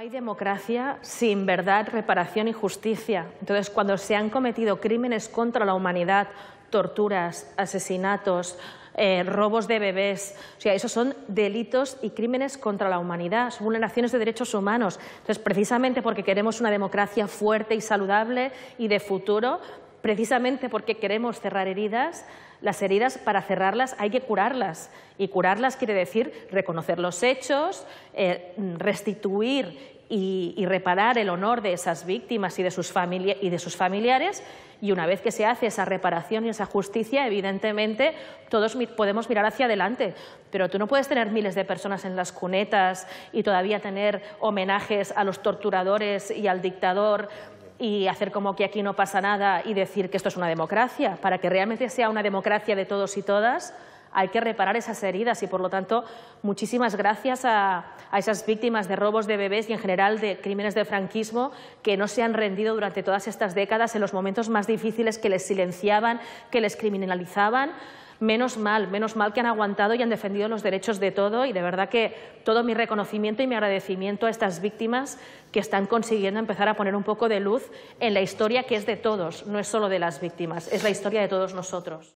hay democracia sin verdad, reparación y justicia. Entonces, cuando se han cometido crímenes contra la humanidad, torturas, asesinatos, eh, robos de bebés, o sea, esos son delitos y crímenes contra la humanidad, son vulneraciones de derechos humanos. Entonces, precisamente porque queremos una democracia fuerte y saludable y de futuro, precisamente porque queremos cerrar heridas, las heridas para cerrarlas hay que curarlas. Y curarlas quiere decir reconocer los hechos, eh, restituir y, reparar el honor de esas víctimas y de, sus y de sus familiares. Y una vez que se hace esa reparación y esa justicia, evidentemente todos podemos mirar hacia adelante. Pero tú no puedes tener miles de personas en las cunetas y todavía tener homenajes a los torturadores y al dictador y hacer como que aquí no pasa nada y decir que esto es una democracia. Para que realmente sea una democracia de todos y todas, hay que reparar esas heridas y, por lo tanto, muchísimas gracias a, a, esas víctimas de robos de bebés y, en general, de crímenes de franquismo que no se han rendido durante todas estas décadas en los momentos más difíciles que les silenciaban, que les criminalizaban menos mal, menos mal que han aguantado y han defendido los derechos de todo y de verdad que todo mi reconocimiento y mi agradecimiento a estas víctimas que están consiguiendo empezar a poner un poco de luz en la historia que es de todos, no es solo de las víctimas, es la historia de todos nosotros.